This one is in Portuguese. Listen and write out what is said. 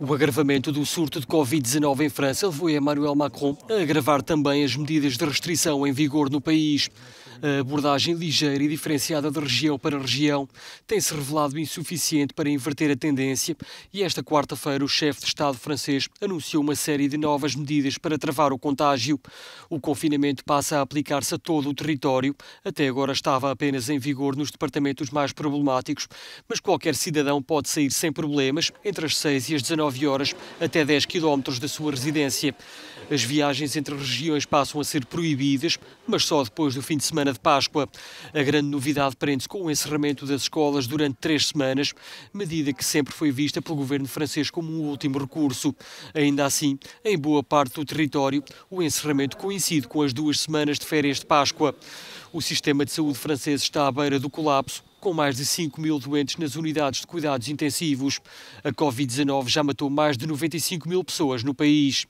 O agravamento do surto de Covid-19 em França levou Emmanuel Macron a agravar também as medidas de restrição em vigor no país. A abordagem ligeira e diferenciada de região para região tem-se revelado insuficiente para inverter a tendência e esta quarta-feira o chefe de Estado francês anunciou uma série de novas medidas para travar o contágio. O confinamento passa a aplicar-se a todo o território, até agora estava apenas em vigor nos departamentos mais problemáticos, mas qualquer cidadão pode sair sem problemas entre entre as 6 e as 19 horas, até 10 quilómetros da sua residência. As viagens entre regiões passam a ser proibidas, mas só depois do fim de semana de Páscoa. A grande novidade prende-se com o encerramento das escolas durante três semanas, medida que sempre foi vista pelo governo francês como um último recurso. Ainda assim, em boa parte do território, o encerramento coincide com as duas semanas de férias de Páscoa. O sistema de saúde francês está à beira do colapso com mais de 5 mil doentes nas unidades de cuidados intensivos. A Covid-19 já matou mais de 95 mil pessoas no país.